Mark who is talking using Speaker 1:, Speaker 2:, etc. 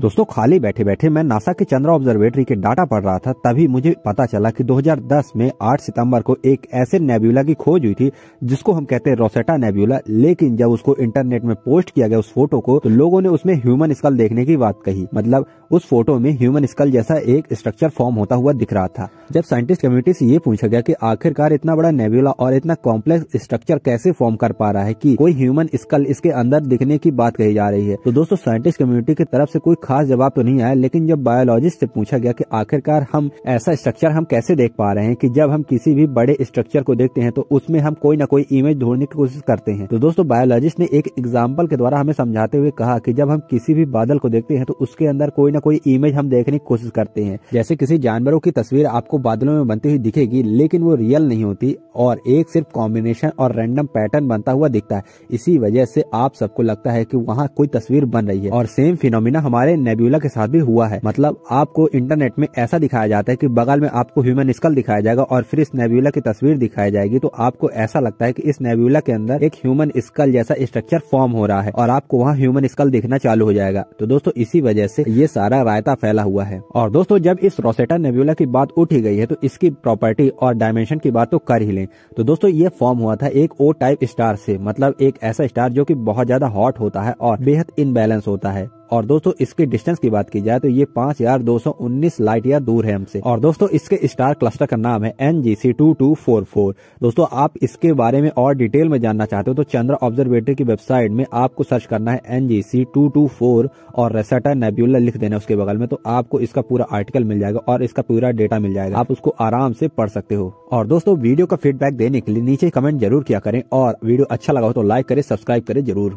Speaker 1: दोस्तों खाली बैठे बैठे मैं नासा के चंद्रा ऑब्जर्वेटरी के डाटा पढ़ रहा था तभी मुझे पता चला कि 2010 में 8 सितंबर को एक ऐसे नेब्यूला की खोज हुई थी जिसको हम कहते हैं रोसेटा नेब्यूला लेकिन जब उसको इंटरनेट में पोस्ट किया गया उस फोटो को तो लोगों ने उसमें ह्यूमन स्कल देखने की बात कही मतलब उस फोटो में ह्यूमन स्कल जैसा एक स्ट्रक्चर फॉर्म होता हुआ दिख रहा था जब साइंटिस्ट कम्युनिटी से ये पूछा गया की आखिरकार इतना बड़ा नेब्यूला और इतना कॉम्प्लेक्स स्ट्रक्चर कैसे फॉर्म कर पा रहा है की कोई ह्यूमन स्कल इसके अंदर दिखने की बात कही जा रही है तो दोस्तों साइंटिस्ट कम्युनिटी की तरफ ऐसी कोई खास जवाब तो नहीं आया लेकिन जब बायोलॉजिस्ट से पूछा गया कि आखिरकार हम ऐसा स्ट्रक्चर हम कैसे देख पा रहे हैं कि जब हम किसी भी बड़े स्ट्रक्चर को देखते हैं तो उसमें हम कोई ना कोई इमेज ढूंढने की कोशिश करते हैं तो दोस्तों बायोलॉजिस्ट ने एक एग्जाम्पल के द्वारा हमें समझाते हुए कहा कि जब हम किसी भी बादल को देखते हैं तो उसके अंदर कोई ना कोई इमेज हम देखने की कोशिश करते हैं जैसे किसी जानवरों की तस्वीर आपको बादलों में बनती हुई दिखेगी लेकिन वो रियल नहीं होती और एक सिर्फ कॉम्बिनेशन और रैंडम पैटर्न बनता हुआ दिखता है इसी वजह से आप सबको लगता है की वहाँ कोई तस्वीर बन रही है और सेम फिनोमिना हमारे नेब्यूला के साथ भी हुआ है मतलब आपको इंटरनेट में ऐसा दिखाया जाता है की बगल में आपको ह्यूमन स्कल दिखाया जाएगा और फिर इस नेब्यूला की तस्वीर दिखाई जाएगी तो आपको ऐसा लगता है की इस नेब्यूला के अंदर एक ह्यूमन स्कल जैसा स्ट्रक्चर फॉर्म हो रहा है और आपको वहाँ ह्यूमन स्कल दिखना चालू हो जाएगा तो दोस्तों इसी वजह ऐसी ये सारा रायता फैला हुआ है और दोस्तों जब इस रोसेटा नेब्यूला की बात उठी गई है तो इसकी प्रॉपर्टी और डायमेंशन की बात तो कर ही ले तो दोस्तों ये फॉर्म हुआ था एक ओ टाइप स्टार से मतलब एक ऐसा स्टार जो कि बहुत ज्यादा हॉट होता है और बेहद इनबैलेंस होता है और दोस्तों इसके डिस्टेंस की बात की जाए तो ये पांच हजार दो सौ उन्नीस लाइट या दूर है हमसे और दोस्तों इसके स्टार क्लस्टर का नाम है N G C two two four four दोस्तों आप इसके बारे में और डिटेल में जानना चाहते हो तो चंद्र ऑब्जर्वेटरी की वेबसाइट में आपको सर्च करना है N G C two two four और रेसेटा नेब्यूला लिख देना उसके बगल में तो आपको इसका पूरा आर्टिकल मिल जाएगा और इसका पूरा डेटा मिल जाएगा आप उसको आराम से पढ़ सकते हो और दोस्तों वीडियो का फीडबैक देने के लिए नीचे कमेंट जरूर किया करें और वीडियो अच्छा लगा हो तो लाइक करे सब्सक्राइब करे जरूर